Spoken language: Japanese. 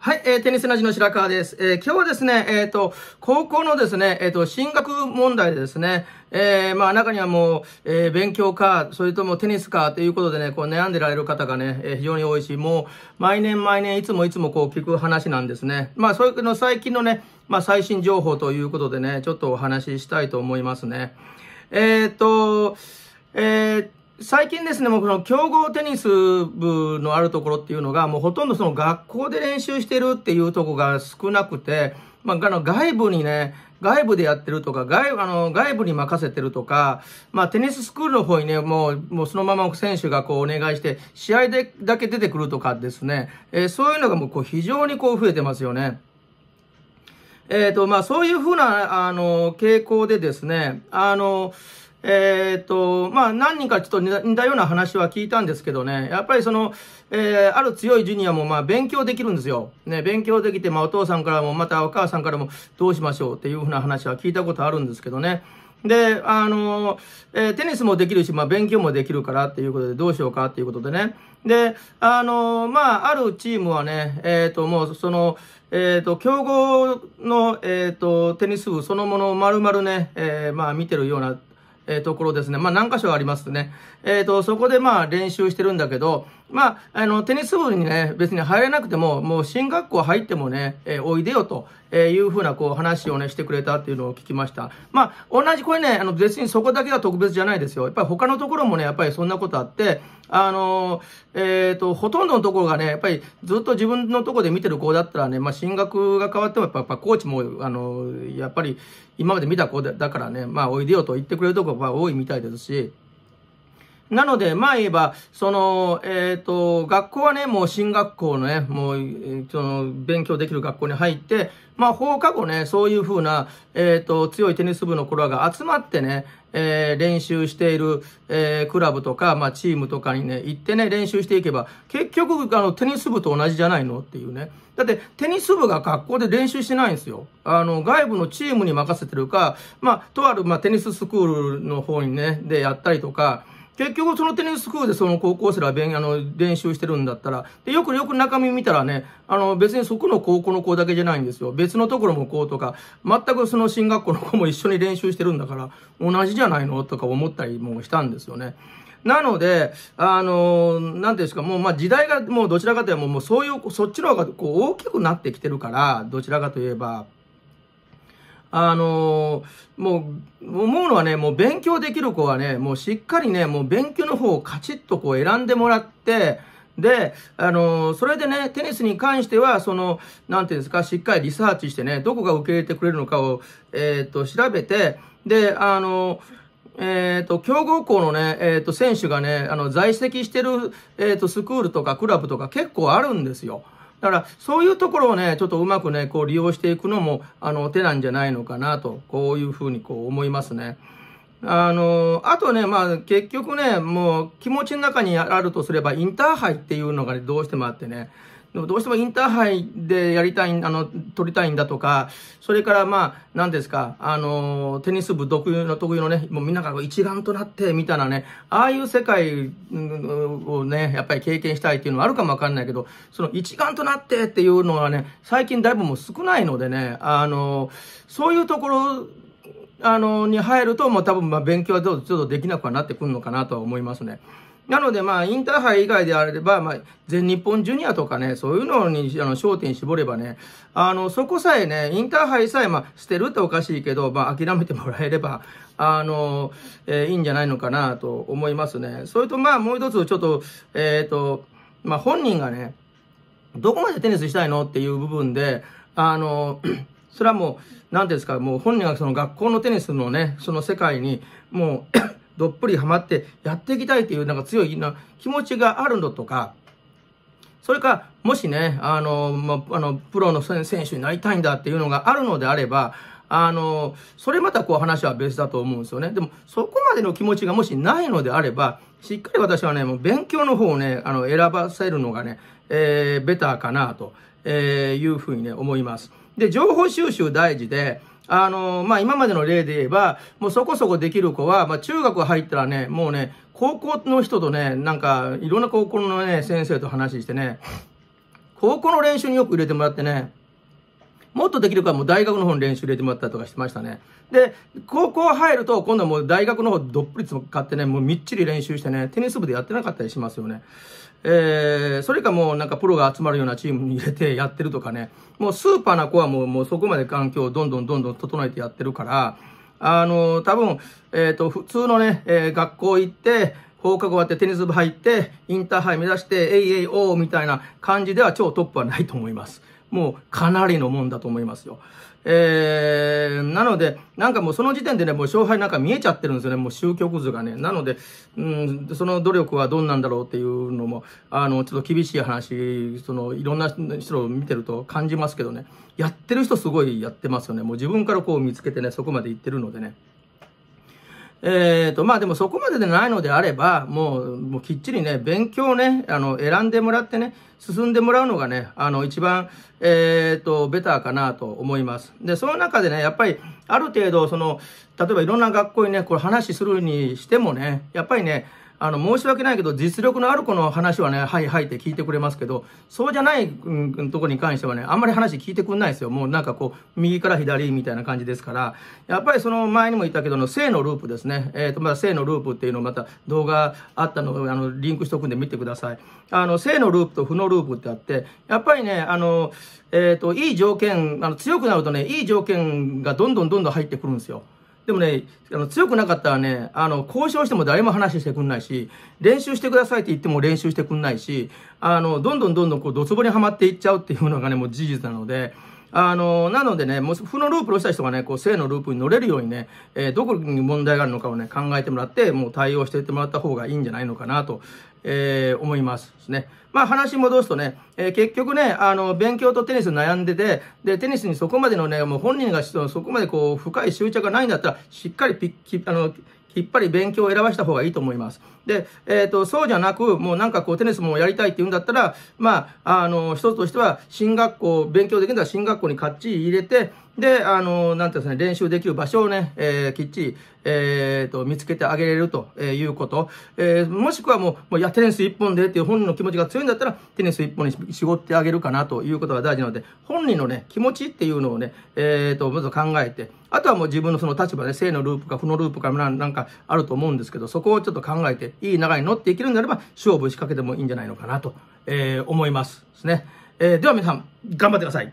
はい、えー、テニスラジの白川です。えー、今日はですね、えっ、ー、と、高校のですね、えっ、ー、と、進学問題でですね、えー、まあ中にはもう、えー、勉強か、それともテニスかということでね、こう悩んでられる方がね、えー、非常に多いし、もう毎年毎年いつもいつもこう聞く話なんですね。まあそういうの最近のね、まあ最新情報ということでね、ちょっとお話ししたいと思いますね。えっ、ー、と、えー、最近ですね、もうこの競合テニス部のあるところっていうのが、もうほとんどその学校で練習してるっていうとこが少なくて、まあ、あの外部にね、外部でやってるとか、外あの外部に任せてるとか、まあ、テニススクールの方にね、もう、もうそのまま選手がこうお願いして、試合でだけ出てくるとかですね、えー、そういうのがもうこう非常にこう増えてますよね。えっ、ー、と、まあ、そういうふうな、あの、傾向でですね、あの、えっ、と、まあ、何人かちょっと似たような話は聞いたんですけどね、やっぱりその、えー、ある強いジュニアも、まあ、勉強できるんですよ。ね、勉強できて、まあ、お父さんからも、またお母さんからも、どうしましょうっていうふうな話は聞いたことあるんですけどね。で、あの、えー、テニスもできるし、まあ、勉強もできるからっていうことで、どうしようかっていうことでね。で、あの、まあ、あるチームはね、えっ、と、もう、その、えっ、ー、と、競合の、えっ、と、テニス部そのものを丸々ね、えまあ、見てるようなえー、ところですね。まあ、何箇所ありますね。えっ、ー、と、そこでまあ、練習してるんだけど、まあ、あの、テニス部にね、別に入れなくても、もう進学校入ってもね、えー、おいでよと、えいうふうな、こう、話をね、してくれたっていうのを聞きました。まあ、同じ、これね、あの、別にそこだけが特別じゃないですよ。やっぱり他のところもね、やっぱりそんなことあって、あのえっ、ー、と、ほとんどのところがね、やっぱりずっと自分のところで見てる子だったらね、まあ、進学が変わってもやっぱ、やっぱコーチも、あのやっぱり今まで見た子だからね、まあ、おいでよと言ってくれるところが多いみたいですし、なので、まあ言えば、その、えっ、ー、と、学校はね、もう進学校のね、もう、その、勉強できる学校に入って、まあ放課後ね、そういうふうな、えっ、ー、と、強いテニス部の頃が集まってね、えー、練習している、えー、クラブとか、まあチームとかにね、行ってね、練習していけば、結局、あの、テニス部と同じじゃないのっていうね。だって、テニス部が学校で練習してないんですよ。あの、外部のチームに任せてるか、まあ、とある、まあ、テニススクールの方にね、でやったりとか、結局そのテニススクールでその高校生ら勉あの練習してるんだったら、で、よくよく中身見たらね、あの別にそこの高校の子だけじゃないんですよ。別のところもこうとか、全くその進学校の子も一緒に練習してるんだから、同じじゃないのとか思ったりもしたんですよね。なので、あの、なんていうんですか、もう、まあ、時代が、もうどちらかというともうそういう、そっちの方が、こう、大きくなってきてるから、どちらかといえば、あのー、もう、思うのはね、もう勉強できる子はね、もうしっかりね、もう勉強の方をカチッとこう選んでもらって、で、あのー、それでね、テニスに関しては、その、なんていうんですか、しっかりリサーチしてね、どこが受け入れてくれるのかを、えっ、と、調べて、で、あのえっ、と、強豪校のね、えっ、と、選手がね、あの、在籍してる、えっ、と、スクールとかクラブとか結構あるんですよ。だから、そういうところをね、ちょっとうまくね、こう利用していくのも、あの、手なんじゃないのかなと、こういうふうにこう思いますね。あの、あとね、まあ、結局ね、もう気持ちの中にあるとすれば、インターハイっていうのが、ね、どうしてもあってね、どうしてもインターハイでやりたい、あの、取りたいんだとか、それからまあ、何ですか、あの、テニス部特有の、特有のね、もうみんなが一丸となって、みたいなね、ああいう世界をね、やっぱり経験したいっていうのはあるかもわかんないけど、その一丸となってっていうのはね、最近だいぶもう少ないのでね、あの、そういうところ、あの、に入ると、もう多分、まあ、勉強はちょっとできなくはなってくるのかなとは思いますね。なので、まあ、インターハイ以外であれば、まあ、全日本ジュニアとかね、そういうのにあの焦点絞ればね、あの、そこさえね、インターハイさえ、まあ、捨てるっておかしいけど、まあ、諦めてもらえれば、あの、えー、いいんじゃないのかなと思いますね。それと、まあ、もう一つ、ちょっと、えっ、ー、と、まあ、本人がね、どこまでテニスしたいのっていう部分で、あの、それはもう、んですか、もう本人がその学校のテニスのね、その世界に、もうどっぷりハマってやっていきたいというなんか強いな気持ちがあるのとか、それか、もしね、あの、まあ、の、プロの選手になりたいんだっていうのがあるのであれば、あの、それまたこう話は別だと思うんですよね。でも、そこまでの気持ちがもしないのであれば、しっかり私はね、もう勉強の方をね、あの、選ばせるのがね、えー、ベターかなと、えいうふうにね、思います。で、情報収集大事で、あの、まあ、今までの例で言えば、もうそこそこできる子は、まあ、中学入ったらね、もうね、高校の人とね、なんか、いろんな高校のね、先生と話してね、高校の練習によく入れてもらってね、もっとできるかもう大学の方に練習入れてもらったりとかしてましたね。で、高校入ると今度はもう大学の方どっぷり使ってね、もうみっちり練習してね、テニス部でやってなかったりしますよね。えー、それかもうなんかプロが集まるようなチームに入れてやってるとかね、もうスーパーな子はもうもうそこまで環境をどんどんどんどん整えてやってるから、あの、多分、えっ、ー、と、普通のね、えー、学校行って、放課後終わってテニス部入って、インターハイ目指して、えいえいおーみたいな感じでは超トップはないと思います。もうかなりのもんだと思いますよ。えー、なので、なんかもうその時点でね、もう勝敗なんか見えちゃってるんですよね、もう終局図がね。なので、うん、その努力はどんなんだろうっていうのも、あの、ちょっと厳しい話、その、いろんな人を見てると感じますけどね、やってる人すごいやってますよね。もう自分からこう見つけてね、そこまで行ってるのでね。えー、と、まあでもそこまででないのであれば、もう、もうきっちりね、勉強ね、あの、選んでもらってね、進んでもらうのがね、あの、一番、えー、と、ベターかなと思います。で、その中でね、やっぱり、ある程度、その、例えばいろんな学校にね、これ話するにしてもね、やっぱりね、あの、申し訳ないけど、実力のある子の話はね、はいはいって聞いてくれますけど、そうじゃない、うん、とこに関してはね、あんまり話聞いてくんないですよ。もうなんかこう、右から左みたいな感じですから、やっぱりその前にも言ったけどの、性のループですね。えっ、ー、と、まだ性のループっていうのをまた動画あったのを、あの、リンクしとくんで見てください。あの、性のループと負のループってあって、やっぱりね、あの、えっ、ー、と、いい条件、あの、強くなるとね、いい条件がどんどんどんどん入ってくるんですよ。でもね、あの強くなかったらね、あの、交渉しても誰も話してくんないし、練習してくださいって言っても練習してくんないし、あの、どんどんどんどんこう、どつぼにはまっていっちゃうっていうのがね、もう事実なので、あの、なのでね、もう負のループをした人がね、こう、正のループに乗れるようにね、えー、どこに問題があるのかをね、考えてもらって、もう対応していってもらった方がいいんじゃないのかなと、えー、思いますね。まあ話戻すとね、えー、結局ね、あの、勉強とテニス悩んでて、で、テニスにそこまでのね、もう本人がそこまでこう、深い執着がないんだったら、しっかりピッあの、きっぱり勉強を選ばした方がいいと思います。で、えっ、ー、と、そうじゃなく、もうなんかこうテニスもやりたいって言うんだったら、まあ、あの、一つとしては、進学校、勉強できるなら進学校にかっちり入れて、で、あの、なんていうんですね、練習できる場所をね、えー、きっちり、えー、と、見つけてあげれるということ。えー、もしくはもう、もういや、テニス一本でっていう本人の気持ちが強いんだったら、テニス一本に絞ってあげるかなということが大事なので、本人のね、気持ちっていうのをね、えー、と、まず考えて、あとはもう自分のその立場で、性のループか負のループかなんかあると思うんですけど、そこをちょっと考えて、いい流れに乗っていけるんであれば、勝負仕掛けてもいいんじゃないのかなと、えー、思います。ですね。えー、では皆さん、頑張ってください。